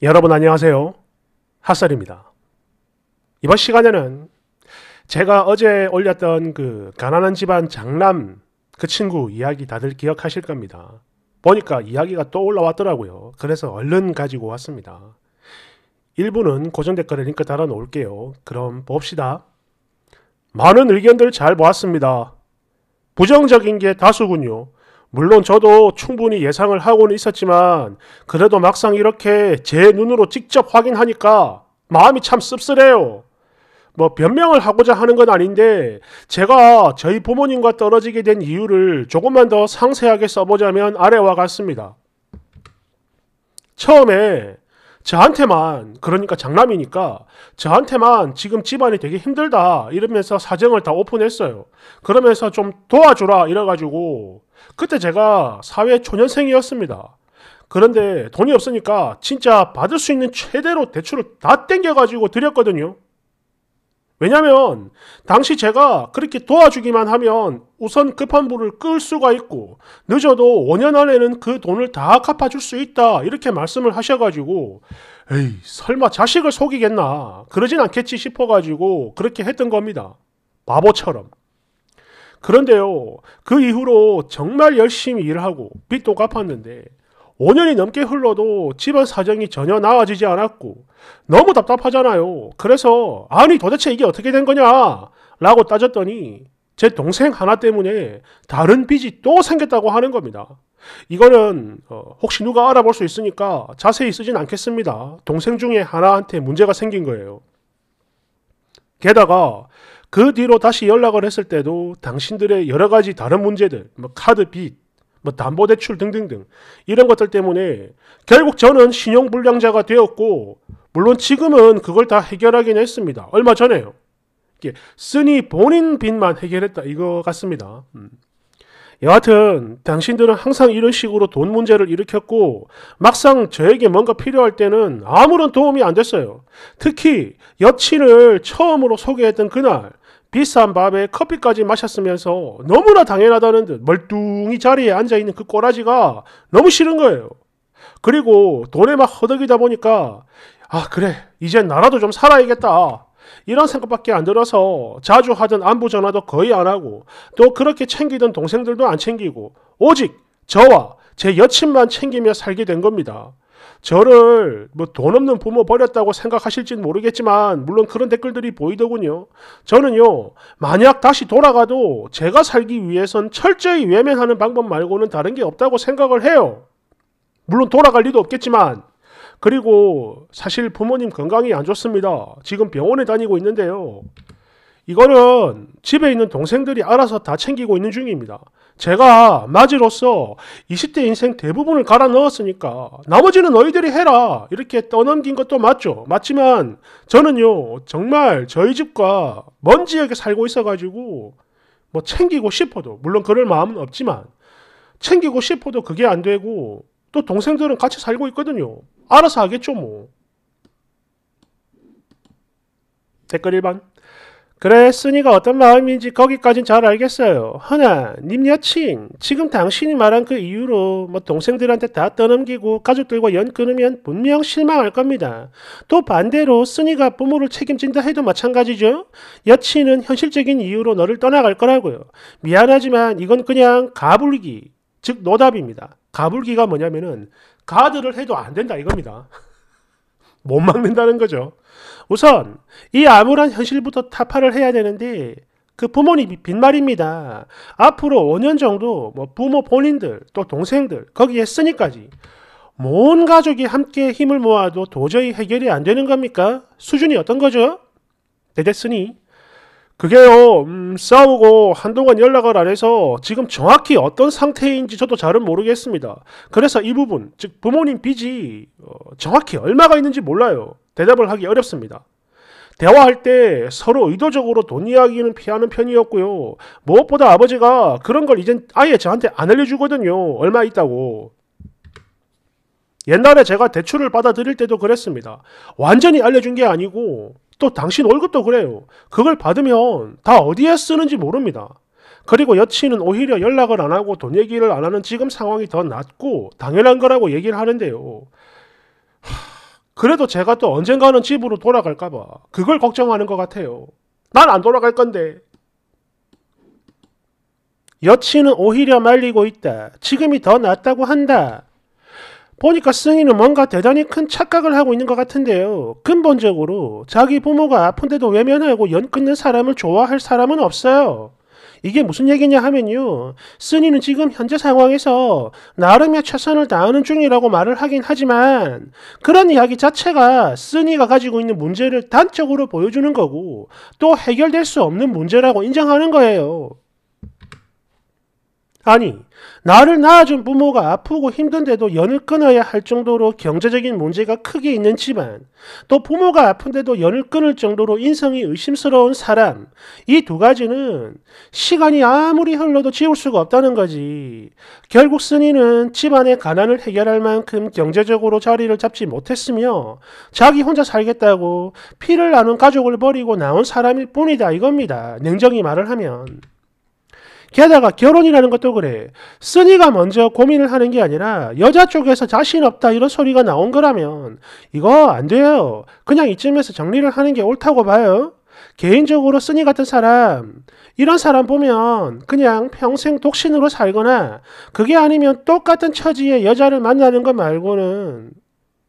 여러분 안녕하세요. 핫설입니다. 이번 시간에는 제가 어제 올렸던 그 가난한 집안 장남 그 친구 이야기 다들 기억하실 겁니다. 보니까 이야기가 또 올라왔더라고요. 그래서 얼른 가지고 왔습니다. 일부는 고정 댓글에 링크 달아놓을게요. 그럼 봅시다. 많은 의견들 잘 보았습니다. 부정적인 게 다수군요. 물론 저도 충분히 예상을 하고는 있었지만 그래도 막상 이렇게 제 눈으로 직접 확인하니까 마음이 참 씁쓸해요. 뭐 변명을 하고자 하는 건 아닌데 제가 저희 부모님과 떨어지게 된 이유를 조금만 더 상세하게 써보자면 아래와 같습니다. 처음에 저한테만 그러니까 장남이니까 저한테만 지금 집안이 되게 힘들다 이러면서 사정을 다 오픈했어요. 그러면서 좀 도와주라 이래가지고 그때 제가 사회 초년생이었습니다. 그런데 돈이 없으니까 진짜 받을 수 있는 최대로 대출을 다 땡겨가지고 드렸거든요. 왜냐면 당시 제가 그렇게 도와주기만 하면 우선 급한불을 끌 수가 있고 늦어도 5년 안에는 그 돈을 다 갚아줄 수 있다 이렇게 말씀을 하셔가지고 에이 설마 자식을 속이겠나 그러진 않겠지 싶어가지고 그렇게 했던 겁니다. 바보처럼. 그런데요 그 이후로 정말 열심히 일하고 빚도 갚았는데 5년이 넘게 흘러도 집안 사정이 전혀 나아지지 않았고 너무 답답하잖아요. 그래서 아니 도대체 이게 어떻게 된 거냐 라고 따졌더니 제 동생 하나 때문에 다른 빚이 또 생겼다고 하는 겁니다. 이거는 어, 혹시 누가 알아볼 수 있으니까 자세히 쓰진 않겠습니다. 동생 중에 하나한테 문제가 생긴 거예요. 게다가 그 뒤로 다시 연락을 했을 때도 당신들의 여러 가지 다른 문제들, 뭐 카드 빚, 뭐 담보대출 등등등 이런 것들 때문에 결국 저는 신용불량자가 되었고 물론 지금은 그걸 다 해결하긴 했습니다. 얼마 전에요. 쓰니 본인 빚만 해결했다 이거 같습니다. 음. 여하튼 당신들은 항상 이런 식으로 돈 문제를 일으켰고 막상 저에게 뭔가 필요할 때는 아무런 도움이 안 됐어요. 특히 여친을 처음으로 소개했던 그날 비싼 밥에 커피까지 마셨으면서 너무나 당연하다는 듯 멀뚱히 자리에 앉아있는 그 꼬라지가 너무 싫은 거예요. 그리고 돈에 막 허덕이다 보니까 아 그래 이제 나라도 좀 살아야겠다 이런 생각밖에 안 들어서 자주 하던 안부 전화도 거의 안 하고 또 그렇게 챙기던 동생들도 안 챙기고 오직 저와 제 여친만 챙기며 살게 된 겁니다. 저를 뭐 돈 없는 부모 버렸다고 생각하실진 모르겠지만 물론 그런 댓글들이 보이더군요. 저는요 만약 다시 돌아가도 제가 살기 위해선 철저히 외면하는 방법 말고는 다른 게 없다고 생각을 해요. 물론 돌아갈 리도 없겠지만 그리고 사실 부모님 건강이 안 좋습니다. 지금 병원에 다니고 있는데요. 이거는 집에 있는 동생들이 알아서 다 챙기고 있는 중입니다. 제가 맞이로서 20대 인생 대부분을 갈아 넣었으니까 나머지는 너희들이 해라 이렇게 떠넘긴 것도 맞죠. 맞지만 저는요 정말 저희 집과 먼 지역에 살고 있어가지고 뭐 챙기고 싶어도 물론 그럴 마음은 없지만 챙기고 싶어도 그게 안 되고 또 동생들은 같이 살고 있거든요. 알아서 하겠죠 뭐. 댓글 1번 그래으니가 어떤 마음인지 거기까진 잘 알겠어요. 허나 님 여친 지금 당신이 말한 그 이유로 뭐 동생들한테 다 떠넘기고 가족들과 연 끊으면 분명 실망할 겁니다. 또 반대로 쓰니가 부모를 책임진다 해도 마찬가지죠. 여친은 현실적인 이유로 너를 떠나갈 거라고요. 미안하지만 이건 그냥 가불기 즉 노답입니다. 가불기가 뭐냐면은 가드를 해도 안 된다 이겁니다. 못 막는다는 거죠. 우선 이 암울한 현실부터 타파를 해야 되는데 그 부모님 빈말입니다. 앞으로 5년 정도 뭐 부모 본인들 또 동생들 거기에 쓰니까지 모든 가족이 함께 힘을 모아도 도저히 해결이 안 되는 겁니까? 수준이 어떤 거죠? 대대쓰니 그게요 음, 싸우고 한동안 연락을 안 해서 지금 정확히 어떤 상태인지 저도 잘은 모르겠습니다 그래서 이 부분 즉 부모님 빚이 어, 정확히 얼마가 있는지 몰라요 대답을 하기 어렵습니다 대화할 때 서로 의도적으로 돈 이야기는 피하는 편이었고요 무엇보다 아버지가 그런 걸 이젠 아예 저한테 안 알려주거든요 얼마 있다고 옛날에 제가 대출을 받아들일 때도 그랬습니다 완전히 알려준 게 아니고 또 당신 월급도 그래요. 그걸 받으면 다 어디에 쓰는지 모릅니다. 그리고 여친은 오히려 연락을 안 하고 돈 얘기를 안 하는 지금 상황이 더 낫고 당연한 거라고 얘기를 하는데요. 하, 그래도 제가 또 언젠가는 집으로 돌아갈까봐 그걸 걱정하는 것 같아요. 난 안 돌아갈 건데. 여친은 오히려 말리고 있다. 지금이 더 낫다고 한다. 보니까 승희는 뭔가 대단히 큰 착각을 하고 있는 것 같은데요. 근본적으로 자기 부모가 아픈데도 외면하고 연 끊는 사람을 좋아할 사람은 없어요. 이게 무슨 얘기냐 하면요. 쓰니는 지금 현재 상황에서 나름의 최선을 다하는 중이라고 말을 하긴 하지만 그런 이야기 자체가 쓰니가 가지고 있는 문제를 단적으로 보여주는 거고 또 해결될 수 없는 문제라고 인정하는 거예요. 아니, 나를 낳아준 부모가 아프고 힘든데도 연을 끊어야 할 정도로 경제적인 문제가 크게 있는 집안, 또 부모가 아픈데도 연을 끊을 정도로 인성이 의심스러운 사람, 이 두 가지는 시간이 아무리 흘러도 지울 수가 없다는 거지. 결국 스니는 집안의 가난을 해결할 만큼 경제적으로 자리를 잡지 못했으며 자기 혼자 살겠다고 피를 나눈 가족을 버리고 나온 사람일 뿐이다 이겁니다. 냉정히 말을 하면. 게다가 결혼이라는 것도 그래. 쓰니가 먼저 고민을 하는 게 아니라 여자 쪽에서 자신 없다 이런 소리가 나온 거라면 이거 안 돼요. 그냥 이쯤에서 정리를 하는 게 옳다고 봐요. 개인적으로 쓰니 같은 사람, 이런 사람 보면 그냥 평생 독신으로 살거나 그게 아니면 똑같은 처지의 여자를 만나는 것 말고는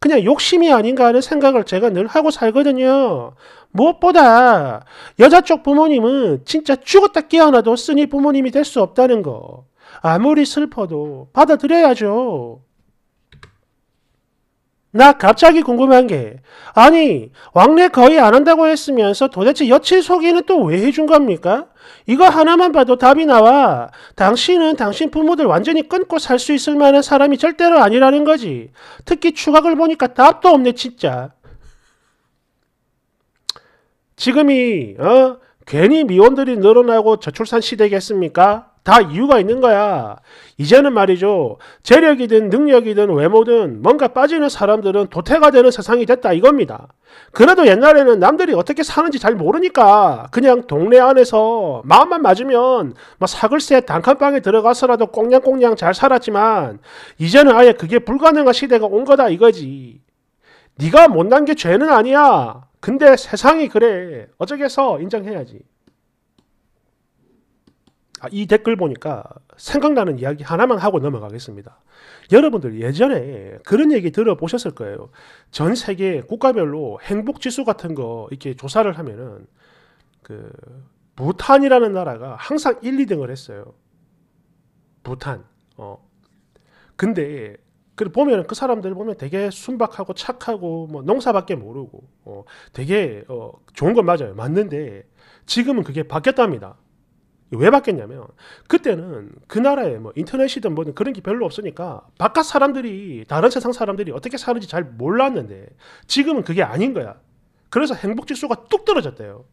그냥 욕심이 아닌가 하는 생각을 제가 늘 하고 살거든요. 무엇보다 여자 쪽 부모님은 진짜 죽었다 깨어나도 쓰니 부모님이 될 수 없다는 거. 아무리 슬퍼도 받아들여야죠. 나 갑자기 궁금한 게 아니 왕래 거의 안 한다고 했으면서 도대체 여친 소개는 또 왜 해준 겁니까? 이거 하나만 봐도 답이 나와. 당신은 당신 부모들 완전히 끊고 살 수 있을 만한 사람이 절대로 아니라는 거지. 특히 추각을 보니까 답도 없네 진짜. 지금이 어 괜히 미혼들이 늘어나고 저출산 시대겠습니까? 다 이유가 있는 거야. 이제는 말이죠. 재력이든 능력이든 외모든 뭔가 빠지는 사람들은 도태가 되는 세상이 됐다 이겁니다. 그래도 옛날에는 남들이 어떻게 사는지 잘 모르니까 그냥 동네 안에서 마음만 맞으면 막 뭐 사글세 단칸방에 들어가서라도 꽁냥꽁냥 잘 살았지만 이제는 아예 그게 불가능한 시대가 온 거다 이거지. 네가 못난 게 죄는 아니야. 근데 세상이 그래. 어쩌겠어. 인정해야지. 아, 이 댓글 보니까 생각나는 이야기 하나만 하고 넘어가겠습니다. 여러분들 예전에 그런 얘기 들어보셨을 거예요. 전 세계 국가별로 행복 지수 같은 거 이렇게 조사를 하면은 그 부탄이라는 나라가 항상 1, 2등을 했어요. 부탄. 어. 근데 그 보면 그 사람들 보면 되게 순박하고 착하고 뭐 농사밖에 모르고 어, 되게 어, 좋은 건 맞아요. 맞는데 지금은 그게 바뀌었답니다. 왜 바뀌었냐면 그때는 그 나라에 뭐 인터넷이든 뭐든 그런 게 별로 없으니까 바깥 사람들이 다른 세상 사람들이 어떻게 사는지 잘 몰랐는데 지금은 그게 아닌 거야. 그래서 행복 지수가 뚝 떨어졌대요.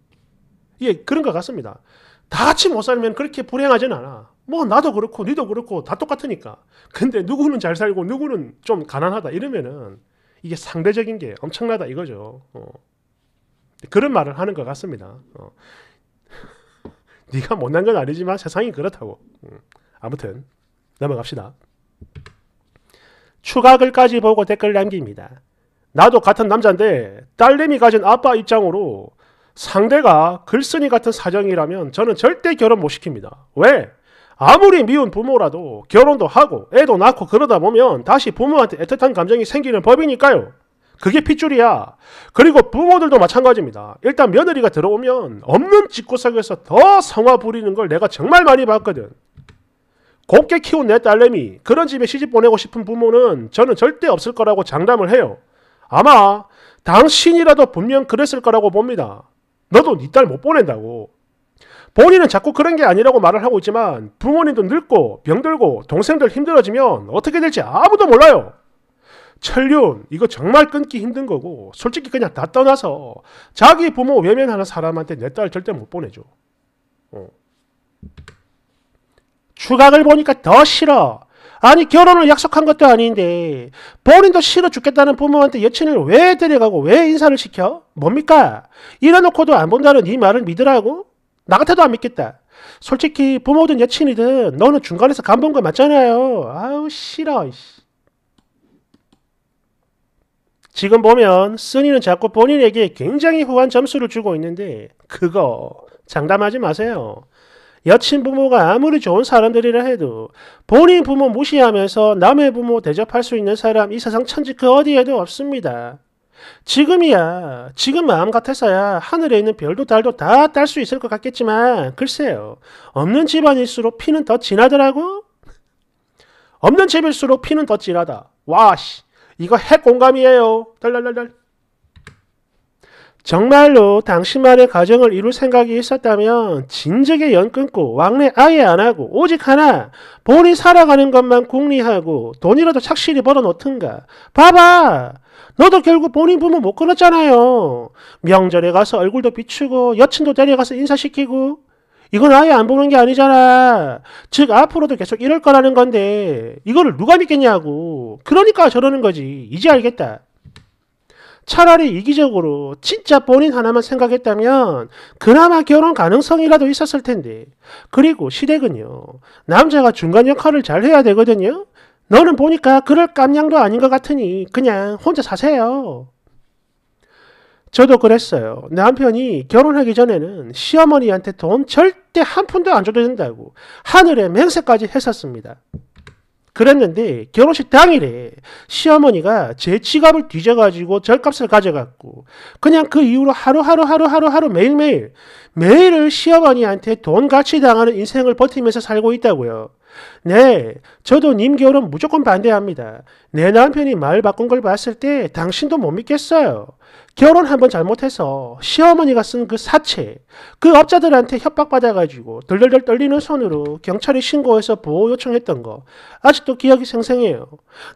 예, 그런 것 같습니다. 다 같이 못 살면 그렇게 불행하진 않아. 뭐 나도 그렇고 너도 그렇고 다 똑같으니까. 근데 누구는 잘 살고 누구는 좀 가난하다 이러면은 이게 상대적인 게 엄청나다 이거죠. 어. 그런 말을 하는 것 같습니다. 어. 네가 못난 건 아니지만 세상이 그렇다고. 음, 아무튼 넘어갑시다. 추가 글까지 보고 댓글 남깁니다. 나도 같은 남자인데 딸내미 가진 아빠 입장으로 상대가 글쓴이 같은 사정이라면 저는 절대 결혼 못 시킵니다. 왜? 아무리 미운 부모라도 결혼도 하고 애도 낳고 그러다 보면 다시 부모한테 애틋한 감정이 생기는 법이니까요. 그게 핏줄이야. 그리고 부모들도 마찬가지입니다. 일단 며느리가 들어오면 없는 집구석에서 더 성화 부리는 걸 내가 정말 많이 봤거든. 곱게 키운 내 딸내미 그런 집에 시집 보내고 싶은 부모는 저는 절대 없을 거라고 장담을 해요. 아마 당신이라도 분명 그랬을 거라고 봅니다. 너도 네 딸 못 보낸다고. 본인은 자꾸 그런 게 아니라고 말을 하고 있지만 부모님도 늙고 병들고 동생들 힘들어지면 어떻게 될지 아무도 몰라요. 천륜 이거 정말 끊기 힘든 거고 솔직히 그냥 다 떠나서 자기 부모 외면하는 사람한테 내 딸 절대 못 보내줘. 어. 추각을 보니까 더 싫어. 아니 결혼을 약속한 것도 아닌데 본인도 싫어 죽겠다는 부모한테 여친을 왜 데려가고 왜 인사를 시켜? 뭡니까? 이래놓고도 안 본다는 이 말을 믿으라고? 나 같아도 안 믿겠다. 솔직히 부모든 여친이든 너는 중간에서 간본거 맞잖아요. 아우 싫어. 지금 보면 쓰이는 자꾸 본인에게 굉장히 후한 점수를 주고 있는데 그거 장담하지 마세요. 여친 부모가 아무리 좋은 사람들이라 해도 본인 부모 무시하면서 남의 부모 대접할 수 있는 사람 이 세상 천지 그 어디에도 없습니다. 지금이야 지금 마음 같아서야 하늘에 있는 별도 달도 다 딸 수 있을 것 같겠지만 글쎄요 없는 집안일수록 피는 더 진하더라고 없는 집일수록 피는 더 진하다 와씨 이거 핵 공감이에요. 달달달달. 정말로 당신만의 가정을 이룰 생각이 있었다면 진즉에 연 끊고 왕래 아예 안 하고 오직 하나 본인 살아가는 것만 궁리하고 돈이라도 착실히 벌어놓든가. 봐봐! 너도 결국 본인 부모 못 끊었잖아요. 명절에 가서 얼굴도 비추고 여친도 데려가서 인사시키고 이건 아예 안 보는 게 아니잖아. 즉, 앞으로도 계속 이럴 거라는 건데, 이거를 누가 믿겠냐고. 그러니까 저러는 거지. 이제 알겠다. 차라리 이기적으로 진짜 본인 하나만 생각했다면 그나마 결혼 가능성이라도 있었을 텐데. 그리고 시댁은요. 남자가 중간 역할을 잘 해야 되거든요. 너는 보니까 그럴 깜냥도 아닌 것 같으니 그냥 혼자 사세요. 저도 그랬어요. 남편이 결혼하기 전에는 시어머니한테 돈 절대 한 푼도 안 줘도 된다고 하늘에 맹세까지 했었습니다. 그랬는데 결혼식 당일에 시어머니가 제 지갑을 뒤져가지고 절값을 가져갔고 그냥 그 이후로 하루하루 하루하루 하루 매일매일 매일을 시어머니한테 돈 같이 당하는 인생을 버티면서 살고 있다고요. 네, 저도 님 결혼 무조건 반대합니다. 내 남편이 말 바꾼 걸 봤을 때 당신도 못 믿겠어요. 결혼 한번 잘못해서 시어머니가 쓴 그사체그 그 업자들한테 협박받아가지고 덜덜덜 떨리는 손으로 경찰에 신고해서 보호 요청했던 거 아직도 기억이 생생해요.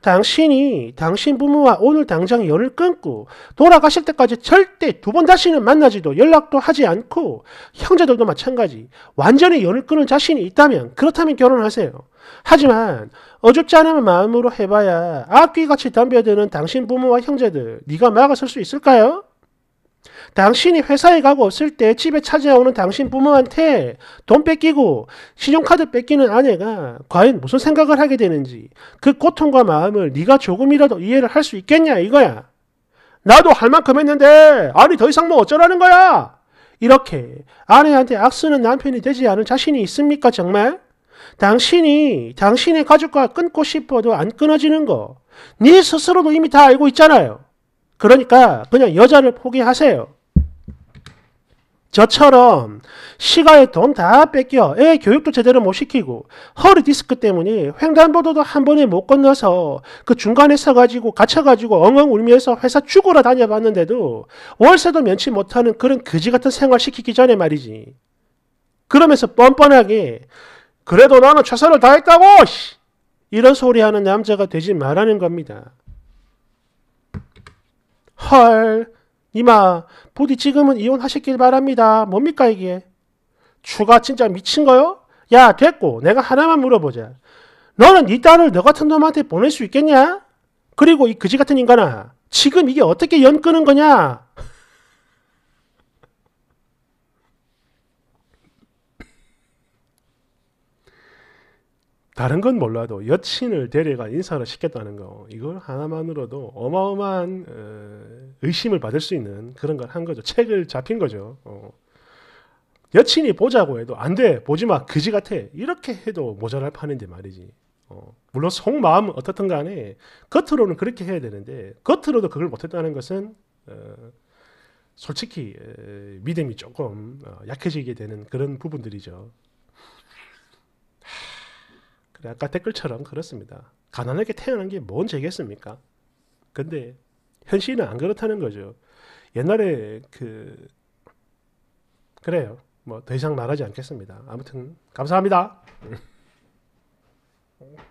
당신이 당신 부모와 오늘 당장 연을 끊고 돌아가실 때까지 절대 두 번 다시는 만나지도 연락도 하지 않고 형제들도 마찬가지 완전히 연을 끊을 자신이 있다면 그렇다면 결혼하세요. 하지만 어줍지 않은 마음으로 해봐야 악귀같이 덤벼드는 당신 부모와 형제들 네가 막아설 수 있을까요? 당신이 회사에 가고 없을 때 집에 찾아오는 당신 부모한테 돈 뺏기고 신용카드 뺏기는 아내가 과연 무슨 생각을 하게 되는지 그 고통과 마음을 네가 조금이라도 이해를 할 수 있겠냐 이거야. 나도 할 만큼 했는데 아니 더 이상 뭐 어쩌라는 거야. 이렇게 아내한테 악수는 남편이 되지 않은 자신이 있습니까 정말? 당신이 당신의 가족과 끊고 싶어도 안 끊어지는 거, 네 스스로도 이미 다 알고 있잖아요. 그러니까 그냥 여자를 포기하세요. 저처럼 시가에 돈 다 뺏겨 애 교육도 제대로 못 시키고 허리 디스크 때문에 횡단보도도 한 번에 못 건너서 그 중간에 서가지고 갇혀가지고 엉엉 울면서 회사 죽으러 다녀봤는데도 월세도 면치 못하는 그런 그지 같은 생활 시키기 전에 말이지. 그러면서 뻔뻔하게 그래도 나는 최선을 다했다고! 이런 소리 하는 남자가 되지 말라는 겁니다. 헐, 이마, 부디 지금은 이혼하셨길 바랍니다. 뭡니까 이게? 추가 진짜 미친 거요? 야, 됐고 내가 하나만 물어보자. 너는 네 딸을 너 같은 놈한테 보낼 수 있겠냐? 그리고 이 그지 같은 인간아, 지금 이게 어떻게 연 끄는 거냐? 다른 건 몰라도 여친을 데려가 인사를 시켰다는 거 이걸 하나만으로도 어마어마한 어, 의심을 받을 수 있는 그런 걸 한 거죠. 책을 잡힌 거죠. 어. 여친이 보자고 해도 안돼 보지 마 그지 같아 이렇게 해도 모자랄 판인데 말이지. 어. 물론 속 마음은 어떻든 간에 겉으로는 그렇게 해야 되는데 겉으로도 그걸 못했다는 것은 어, 솔직히 믿음이 조금 어, 약해지게 되는 그런 부분들이죠. 그래 아까 댓글처럼 그렇습니다. 가난하게 태어난 게뭔 죄겠습니까? 근데 현실은 안 그렇다는 거죠. 옛날에 그 그래요. 뭐더 이상 말하지 않겠습니다. 아무튼 감사합니다.